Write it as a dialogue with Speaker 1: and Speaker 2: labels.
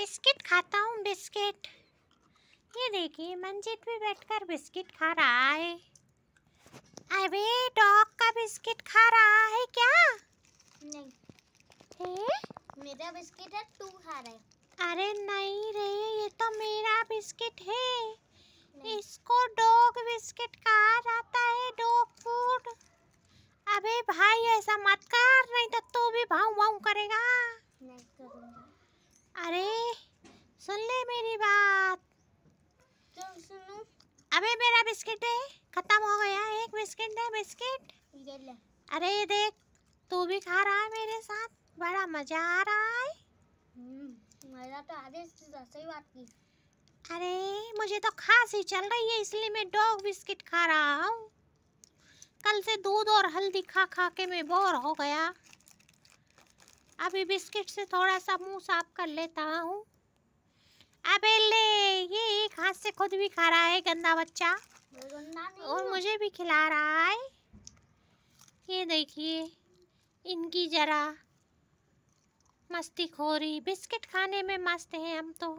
Speaker 1: Biscuit खाता हूँ biscuit ये देखिए मंजित भी बैठकर बिस्किट खा रहा है अरे डॉग का बिस्किट खा रहा है क्या नहीं ए? मेरा बिस्किट है तू खा रहा है अरे नहीं रे ये तो मेरा बिस्किट है इसको डॉग बिस्किट कहा जाता है डॉग फूड अबे भाई ऐसा मत कर नहीं तो तू भी भाव वाऊ करेगा नहीं करूँगा अरे सुन ले मेरी बात अबे मेरा बिस्किट है खत्म हो गया एक बिस्किट है बिस्किट अरे ये देख तू भी खा रहा है मेरे साथ बड़ा मजा आ रहा है मजा हम्म, तो सही बात की अरे मुझे तो खांसी चल रही है इसलिए मैं डॉग बिस्किट खा रहा हूँ कल से दूध और हल्दी खा खा के मैं बोर हो गया अभी बिस्किट से थोड़ा सा मुंह साफ कर लेता हूँ अबे ले ये एक हाथ से खुद भी खा रहा है गंदा बच्चा और मुझे भी खिला रहा है ये देखिए इनकी जरा मस्ती खोरी बिस्किट खाने में मस्त हैं हम तो